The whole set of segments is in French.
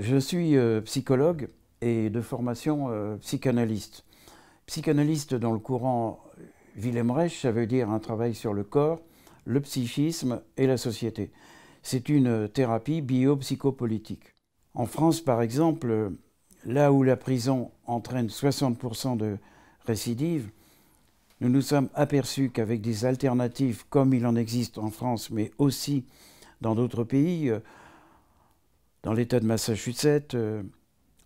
Je suis euh, psychologue et de formation euh, psychanalyste. Psychanalyste dans le courant Reich, ça veut dire un travail sur le corps, le psychisme et la société. C'est une thérapie biopsychopolitique. En France, par exemple, là où la prison entraîne 60% de récidives, nous nous sommes aperçus qu'avec des alternatives comme il en existe en France, mais aussi dans d'autres pays, euh, dans l'État de Massachusetts, euh,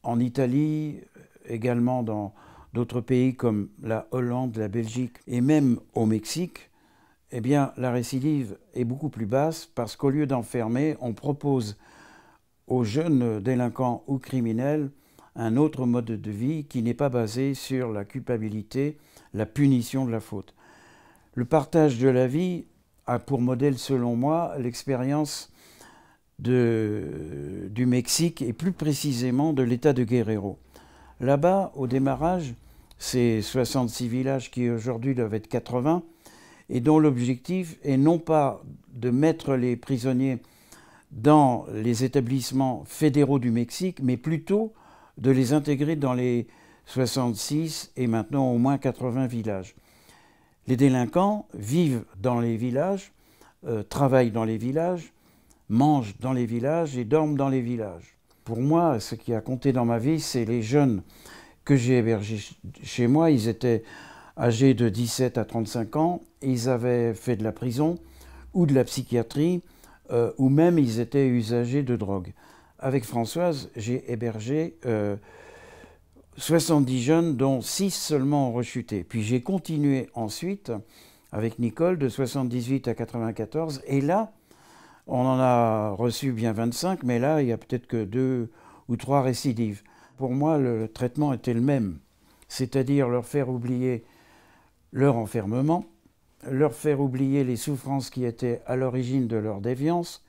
en Italie, euh, également dans d'autres pays comme la Hollande, la Belgique et même au Mexique, eh bien, la récidive est beaucoup plus basse parce qu'au lieu d'enfermer, on propose aux jeunes délinquants ou criminels un autre mode de vie qui n'est pas basé sur la culpabilité, la punition de la faute. Le partage de la vie a pour modèle, selon moi, l'expérience de, du Mexique et plus précisément de l'État de Guerrero. Là-bas, au démarrage, ces 66 villages qui aujourd'hui doivent être 80, et dont l'objectif est non pas de mettre les prisonniers dans les établissements fédéraux du Mexique, mais plutôt de les intégrer dans les 66 et maintenant au moins 80 villages. Les délinquants vivent dans les villages, euh, travaillent dans les villages, mangent dans les villages et dorment dans les villages. Pour moi, ce qui a compté dans ma vie, c'est les jeunes que j'ai hébergés chez moi. Ils étaient âgés de 17 à 35 ans, ils avaient fait de la prison ou de la psychiatrie, euh, ou même ils étaient usagers de drogue. Avec Françoise, j'ai hébergé 70 euh, jeunes, dont 6 seulement ont rechuté. Puis j'ai continué ensuite avec Nicole de 78 à 94, et là, on en a reçu bien 25, mais là, il y a peut-être que deux ou trois récidives. Pour moi, le traitement était le même, c'est-à-dire leur faire oublier leur enfermement, leur faire oublier les souffrances qui étaient à l'origine de leur déviance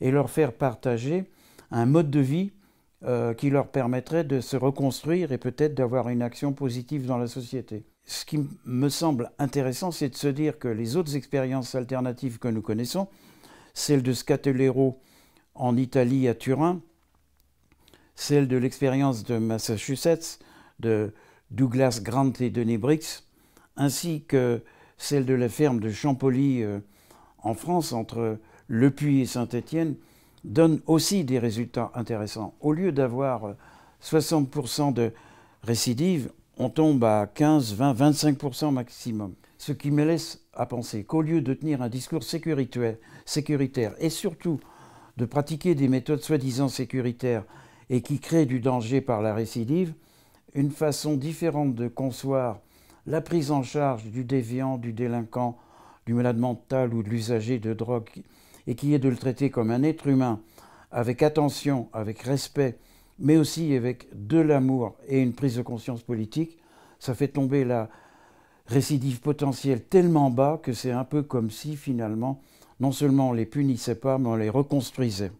et leur faire partager un mode de vie euh, qui leur permettrait de se reconstruire et peut-être d'avoir une action positive dans la société. Ce qui me semble intéressant, c'est de se dire que les autres expériences alternatives que nous connaissons, celle de Scatellero en Italie à Turin, celle de l'expérience de Massachusetts, de Douglas Grant et de Nebrix, ainsi que celle de la ferme de Champoly euh, en France, entre Le Puy et Saint-Étienne, donne aussi des résultats intéressants. Au lieu d'avoir 60% euh, de récidive, on tombe à 15, 20, 25% maximum. Ce qui me laisse à penser qu'au lieu de tenir un discours sécuritaire, sécuritaire et surtout de pratiquer des méthodes soi-disant sécuritaires et qui créent du danger par la récidive, une façon différente de concevoir la prise en charge du déviant, du délinquant, du malade mental ou de l'usager de drogue, et qui est de le traiter comme un être humain, avec attention, avec respect, mais aussi avec de l'amour et une prise de conscience politique, ça fait tomber la récidive potentielle tellement bas que c'est un peu comme si finalement, non seulement on les punissait pas, mais on les reconstruisait.